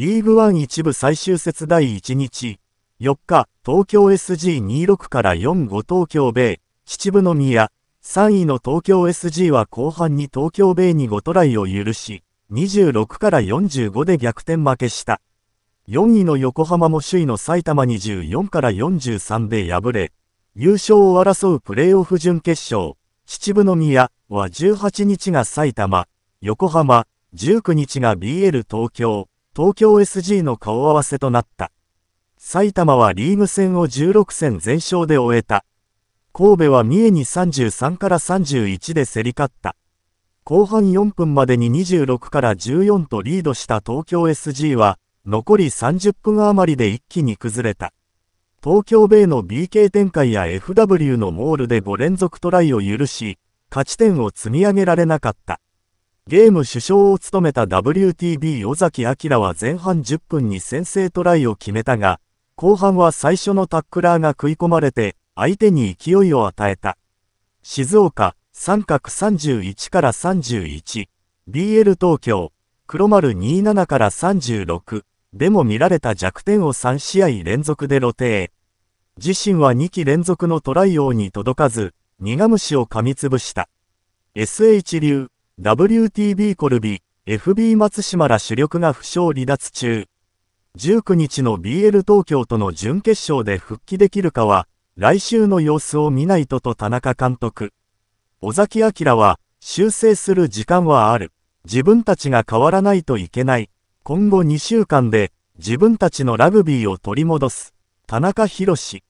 リーグワン一部最終節第1日、4日、東京 SG26 から45東京米、秩父宮、3位の東京 SG は後半に東京米に5トライを許し、26から45で逆転負けした。4位の横浜も首位の埼玉24から43で敗れ、優勝を争うプレーオフ準決勝、秩父宮は18日が埼玉、横浜、19日が BL 東京、東京 SG の顔合わせとなった。埼玉はリーグ戦を16戦全勝で終えた。神戸は三重に33から31で競り勝った。後半4分までに26から14とリードした東京 SG は、残り30分余りで一気に崩れた。東京米の BK 展開や FW のモールで5連続トライを許し、勝ち点を積み上げられなかった。ゲーム首相を務めた WTB 尾崎明は前半10分に先制トライを決めたが、後半は最初のタックラーが食い込まれて、相手に勢いを与えた。静岡、三角31から 31BL 東京、黒丸27から36でも見られた弱点を3試合連続で露呈。自身は2期連続のトライ王に届かず、苦虫を噛みつぶした。SH 流 WTB コルビ、FB 松島ら主力が負傷離脱中。19日の BL 東京との準決勝で復帰できるかは、来週の様子を見ないとと田中監督。尾崎明は、修正する時間はある。自分たちが変わらないといけない。今後2週間で、自分たちのラグビーを取り戻す。田中博士。